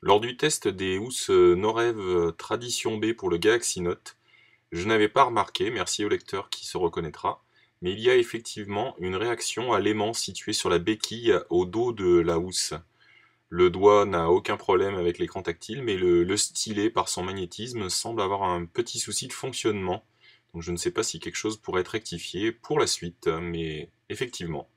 Lors du test des housses euh, Norev euh, Tradition B pour le Galaxy Note, je n'avais pas remarqué, merci au lecteur qui se reconnaîtra, mais il y a effectivement une réaction à l'aimant situé sur la béquille au dos de la housse. Le doigt n'a aucun problème avec l'écran tactile, mais le, le, stylet, par son magnétisme, semble avoir un petit souci de fonctionnement. Donc je ne sais pas si quelque chose pourrait être rectifié pour la suite, mais effectivement,